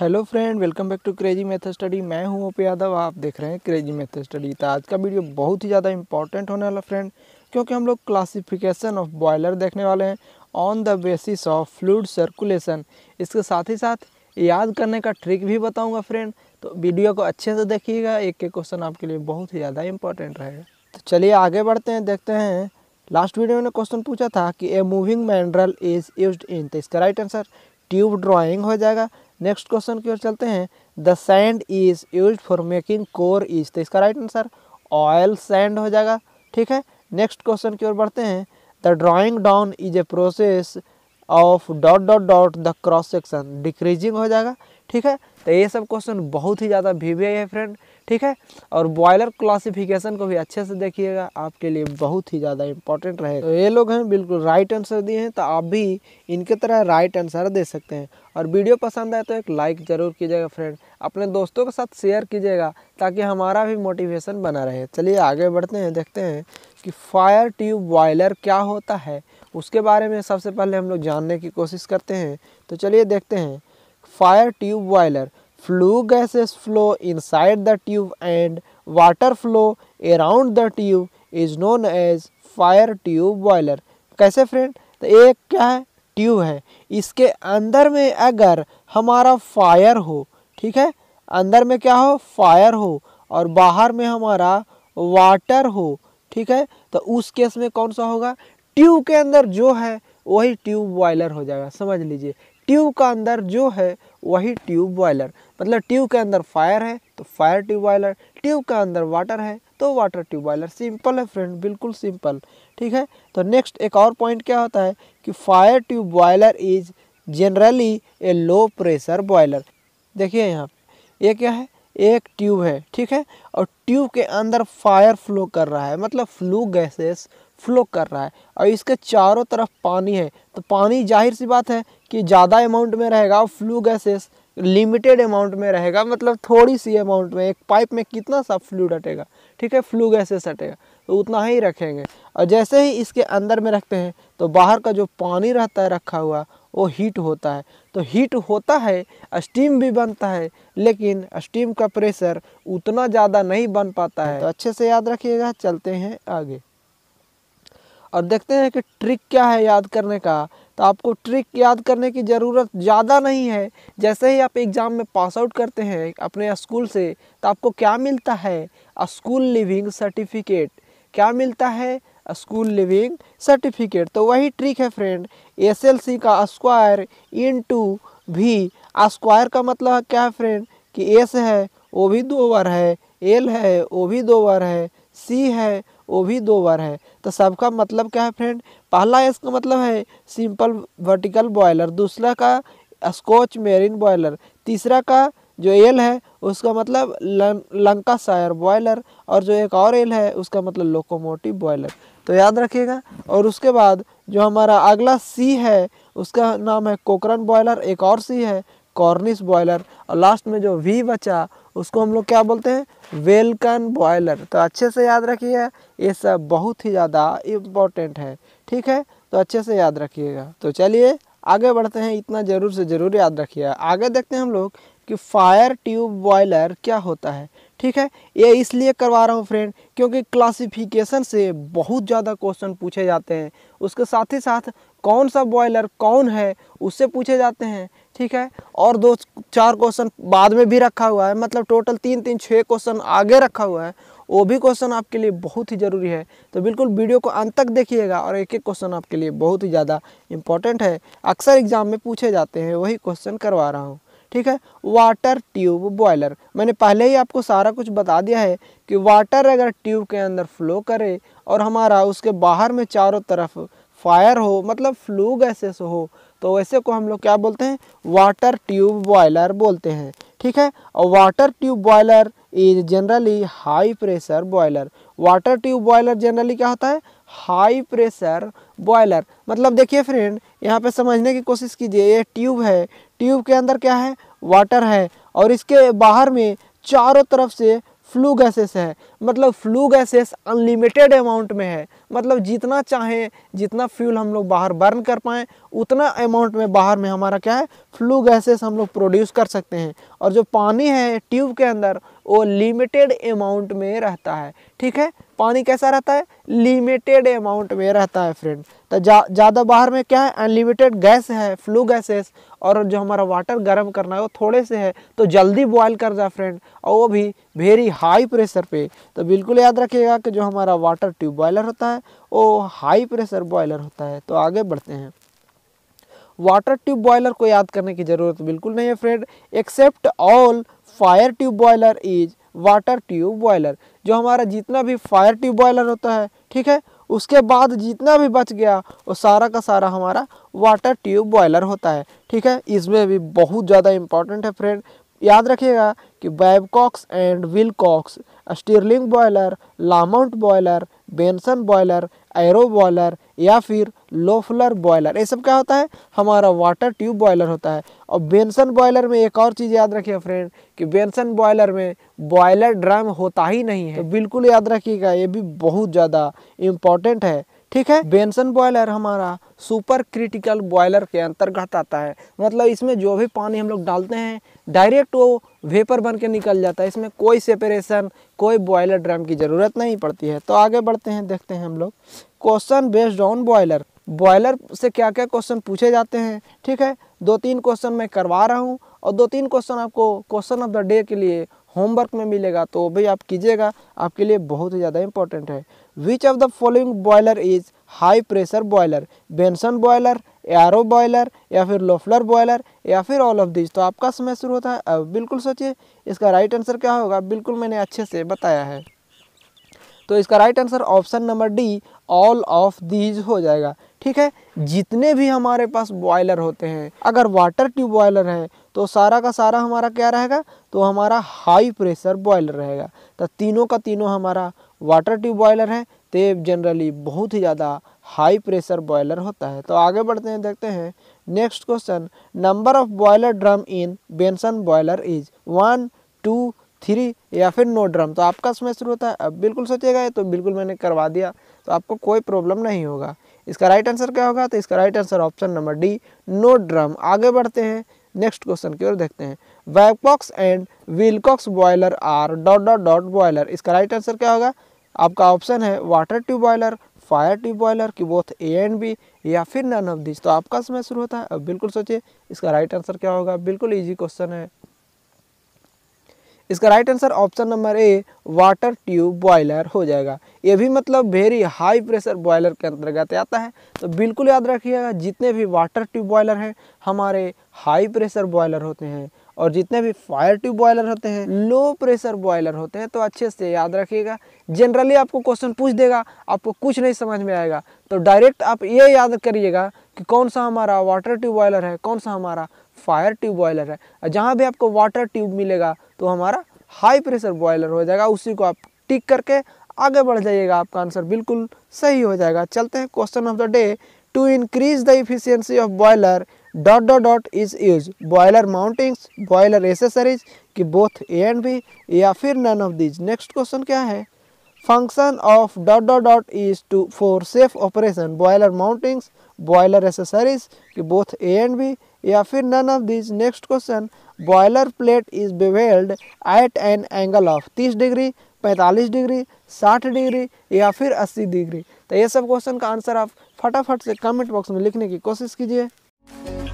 hello friend welcome back to crazy method study मैं हूं OP Yadav आप देख रहे हैं क्रेजी मेथड स्टडी तो आज का वीडियो बहुत ही ज़्यादा इंपॉर्टेंट होने वाला फ्रेंड क्योंकि हम लोग क्लासिफिकेशन ऑफ बॉयलर देखने वाले हैं on the basis of fluid circulation इसके साथ ही साथ याद करने का ट्रिक भी बताऊँगा फ्रेंड तो वीडियो को अच्छे से देखिएगा एक एक क्वेश्चन आपके लिए बहुत ही ज़्यादा इंपॉर्टेंट रहेगा तो चलिए आगे बढ़ते हैं देखते हैं लास्ट वीडियो में क्वेश्चन पूछा था कि a moving mandrel is use in तो इसका राइट आंसर ट्यूब ड्राइंग हो जाएगा नेक्स्ट क्वेश्चन की ओर चलते हैं the sand is use for making core is तो इसका राइट आंसर ऑयल सैंड हो जाएगा ठीक है नेक्स्ट क्वेश्चन की ओर बढ़ते हैं the drawing down is a process of dot dot dot the cross section decreasing हो जाएगा ठीक है तो ये सब क्वेश्चन बहुत ही ज़्यादा भी है फ्रेंड ठीक है और बॉयलर क्लासिफिकेशन को भी अच्छे से देखिएगा आपके लिए बहुत ही ज़्यादा इंपॉर्टेंट रहेगा तो ये लोग हैं बिल्कुल राइट आंसर दिए हैं तो आप भी इनके तरह राइट आंसर दे सकते हैं और वीडियो पसंद आए तो एक लाइक ज़रूर कीजिएगा फ्रेंड अपने दोस्तों के साथ शेयर कीजिएगा ताकि हमारा भी मोटिवेशन बना रहे चलिए आगे बढ़ते हैं देखते हैं कि फायर ट्यूब बॉयलर क्या होता है उसके बारे में सबसे पहले हम लोग जानने की कोशिश करते हैं तो चलिए देखते हैं fire tube boiler flue gases flow inside the tube and water flow around the tube is known as fire tube boiler कैसे फ्रेंड तो एक क्या है ट्यूब है इसके अंदर में अगर हमारा फायर हो ठीक है अंदर में क्या हो फायर हो और बाहर में हमारा वाटर हो ठीक है तो उस केस में कौन सा होगा ट्यूब के अंदर जो है वही ट्यूब बॉयलर हो जाएगा समझ लीजिए ट्यूब का अंदर जो है वही ट्यूब बॉयलर मतलब ट्यूब के अंदर फायर है तो फायर ट्यूब बॉयलर ट्यूब के अंदर वाटर है तो वाटर ट्यूब बॉयलर सिंपल है फ्रेंड बिल्कुल सिंपल ठीक है तो नेक्स्ट एक और पॉइंट क्या होता है कि fire tube boiler is generally a low pressure boiler देखिए यहाँ ये क्या है एक ट्यूब है ठीक है और ट्यूब के अंदर फायर फ्लो कर रहा है मतलब फ्लू गैसेस फ्लो कर रहा है और इसके चारों तरफ पानी है तो पानी जाहिर सी बात है कि ज़्यादा अमाउंट में रहेगा और फ्लू गैसेस लिमिटेड अमाउंट में रहेगा मतलब थोड़ी सी अमाउंट में एक पाइप में कितना सा फ्लू हटेगा ठीक है फ्लू गैसेस हटेगा तो उतना ही रखेंगे और जैसे ही इसके अंदर में रखते हैं तो बाहर का जो पानी रहता है रखा हुआ वो हीट होता है तो हीट होता है स्टीम भी बनता है लेकिन स्टीम का प्रेशर उतना ज़्यादा नहीं बन पाता है तो अच्छे से याद रखिएगा चलते हैं आगे और देखते हैं कि ट्रिक क्या है याद करने का तो आपको ट्रिक याद करने की ज़रूरत ज़्यादा नहीं है जैसे ही आप एग्ज़ाम में पास आउट करते हैं अपने स्कूल से तो आपको क्या मिलता है स्कूल लिविंग सर्टिफिकेट क्या मिलता है स्कूल लिविंग सर्टिफिकेट तो वही ट्रिक है फ्रेंड सी का square into B square का मतलब क्या है फ्रेंड कि एस है वो भी दो बार है एल है वो भी दो बार है सी है वो भी दो बार है तो सबका मतलब क्या है फ्रेंड पहला इसका मतलब है सिंपल वर्टिकल बॉयलर दूसरा का स्कॉच मेरिन बॉयलर तीसरा का जो एल है उसका मतलब लं, लंका सायर बॉयलर और जो एक और एल है उसका मतलब लोकोमोटिव बॉयलर तो याद रखिएगा और उसके बाद जो हमारा अगला सी है उसका नाम है कोकरन बॉयलर एक और सी है कॉर्निस बॉयलर और लास्ट में जो वी बचा उसको हम लोग क्या बोलते हैं वेलकन बॉयलर तो अच्छे से याद रखिए ये सब बहुत ही ज़्यादा इम्पोर्टेंट है ठीक है तो अच्छे से याद रखिएगा तो चलिए आगे बढ़ते हैं इतना ज़रूर से ज़रूर याद रखिए आगे देखते हैं हम लोग कि फायर ट्यूब बॉयलर क्या होता है ठीक है ये इसलिए करवा रहा हूँ फ्रेंड क्योंकि क्लासिफिकेशन से बहुत ज़्यादा क्वेश्चन पूछे जाते हैं उसके साथ ही साथ कौन सा बॉयलर कौन है उससे पूछे जाते हैं ठीक है और दो चार क्वेश्चन बाद में भी रखा हुआ है मतलब टोटल तीन तीन छः क्वेश्चन आगे रखा हुआ है वो भी क्वेश्चन आपके लिए बहुत ही ज़रूरी है तो बिल्कुल वीडियो को अंत तक देखिएगा और एक एक क्वेश्चन आपके लिए बहुत ही ज़्यादा इंपॉर्टेंट है अक्सर एग्जाम में पूछे जाते हैं वही क्वेश्चन करवा रहा हूँ ठीक है वाटर ट्यूब बॉयलर मैंने पहले ही आपको सारा कुछ बता दिया है कि वाटर अगर ट्यूब के अंदर फ्लो करे और हमारा उसके बाहर में चारों तरफ फायर हो मतलब फ्लू गैसेस हो तो वैसे को हम लोग क्या बोलते हैं वाटर ट्यूब बॉयलर बोलते हैं ठीक है और water tube boiler is generally high pressure boiler water tube boiler generally क्या होता है हाई प्रेशर बॉयलर मतलब देखिए फ्रेंड यहाँ पे समझने की कोशिश कीजिए ये ट्यूब है ट्यूब के अंदर क्या है वाटर है और इसके बाहर में चारों तरफ से फ्लू गैसेस है मतलब फ्लू गैसेस अनलिमिटेड अमाउंट में है मतलब जितना चाहें जितना फ्यूल हम लोग बाहर बर्न कर पाएँ उतना अमाउंट में बाहर में हमारा क्या है फ्लू गैसेस हम लोग प्रोड्यूस कर सकते हैं और जो पानी है ट्यूब के अंदर वो लिमिटेड अमाउंट में रहता है ठीक है पानी कैसा रहता है लिमिटेड अमाउंट में रहता है फ्रेंड तो ज़्यादा जा, बाहर में क्या है अनलिमिटेड गैस है फ्लू गैसेस और जो हमारा वाटर गर्म करना है वो थोड़े से है तो जल्दी बॉयल कर जा फ्रेंड और वो भी वेरी हाई प्रेशर पे तो बिल्कुल याद रखिएगा कि जो हमारा वाटर ट्यूब बॉयलर होता है वो हाई प्रेशर बॉयलर होता है तो आगे बढ़ते हैं वाटर ट्यूब बॉयलर को याद करने की ज़रूरत बिल्कुल नहीं है friend except all fire tube boiler is water tube boiler जो हमारा जितना भी फायर ट्यूब बॉयलर होता है ठीक है उसके बाद जितना भी बच गया वो सारा का सारा हमारा वाटर ट्यूब बॉयलर होता है ठीक है इसमें भी बहुत ज़्यादा इंपॉर्टेंट है फ्रेंड याद रखिएगा कि Babcocks and Wilcox Stirling boiler Lamont boiler Benson boiler Yarrow boiler या फिर लोफलर बॉयलर ये सब क्या होता है हमारा वाटर ट्यूब बॉयलर होता है और बेंसन बॉयलर में एक और चीज़ याद रखिए फ्रेंड कि बेंसन बॉयलर में बॉयलर ड्रम होता ही नहीं है तो बिल्कुल याद रखिएगा ये भी बहुत ज़्यादा इम्पॉर्टेंट है ठीक है बेंसन बॉयलर हमारा सुपर क्रिटिकल बॉयलर के अंतर्गत आता है मतलब इसमें जो भी पानी हम लोग डालते हैं डायरेक्ट वो वेपर बन के निकल जाता है इसमें कोई सेपरेशन कोई बॉयलर ड्रम की ज़रूरत नहीं पड़ती है तो आगे बढ़ते हैं देखते हैं हम लोग question based on boiler boiler से क्या क्या क्वेश्चन पूछे जाते हैं ठीक है दो तीन क्वेश्चन मैं करवा रहा हूँ और दो तीन क्वेश्चन आपको क्वेश्चन ऑफ द डे के लिए होमवर्क में मिलेगा तो भाई आप कीजिएगा आपके लिए बहुत ही ज़्यादा इंपॉर्टेंट है which of the following boiler is high pressure boiler Benson boiler Yarrow boiler या फिर लोफलर बॉयलर या फिर ऑल ऑफ दिस तो आपका समय शुरू होता है अब बिल्कुल सोचिए इसका राइट आंसर क्या होगा बिल्कुल मैंने अच्छे से बताया है तो इसका right answer option number D all of these हो जाएगा ठीक है जितने भी हमारे पास बॉयलर होते हैं अगर वाटर ट्यूब बॉयलर है तो सारा का सारा हमारा क्या रहेगा तो हमारा हाई प्रेशर बॉयलर रहेगा तो तीनों का तीनों हमारा वाटर ट्यूब बॉयलर है तो जनरली बहुत ही ज़्यादा हाई प्रेशर बॉयलर होता है तो आगे बढ़ते हैं देखते हैं next question number of boiler drum in Benson boiler is one two three या फिर नो ड्रम तो आपका समय शुरू होता है अब बिल्कुल सोचेगा तो बिल्कुल मैंने करवा दिया तो आपको कोई प्रॉब्लम नहीं होगा इसका राइट आंसर क्या होगा तो इसका right answer option number D no drum आगे बढ़ते हैं नेक्स्ट क्वेश्चन की ओर देखते हैं Babcocks and Wilcox boiler are dot dot dot boiler इसका राइट आंसर क्या होगा आपका ऑप्शन है water tube boiler fire tube boiler की बोथ ए एंड बी या फिर नन ऑफ दिस तो आपका समय शुरू होता है अब बिल्कुल सोचिए इसका राइट आंसर क्या होगा बिल्कुल ईजी क्वेश्चन है इसका right answer option number A water tube boiler हो जाएगा ये भी मतलब वेरी हाई प्रेशर बॉयलर के अंतर्गत आता है तो बिल्कुल याद रखिएगा जितने भी वाटर ट्यूब बॉयलर हैं हमारे हाई प्रेशर बॉयलर होते हैं और जितने भी फायर ट्यूब बॉयलर होते हैं लो प्रेशर बॉयलर होते हैं तो अच्छे से याद रखिएगा जनरली आपको क्वेश्चन पूछ देगा आपको कुछ नहीं समझ में आएगा तो डायरेक्ट आप ये याद करिएगा कि कौन सा हमारा वाटर ट्यूब बॉयलर है कौन सा हमारा फायर ट्यूब बॉयलर है जहाँ भी आपको वाटर ट्यूब मिलेगा तो हमारा हाई प्रेशर बॉयलर हो जाएगा उसी को आप टिक करके आगे बढ़ जाइएगा आपका आंसर बिल्कुल सही हो जाएगा चलते हैं question of the day to increase the efficiency of boiler dot dot dot is use boiler mountings boiler accessories कि बोथ ए एंड बी या फिर none of these next question क्या है function of dot dot dot is to for safe operation boiler mountings boiler accessories कि both A and B या फिर none of this next question boiler plate is bevelled at an angle of 30 degree 45 degree 60 degree या फिर 80 degree तो ये सब question का answer आप फटाफट से कमेंट बॉक्स में लिखने की कोशिश कीजिए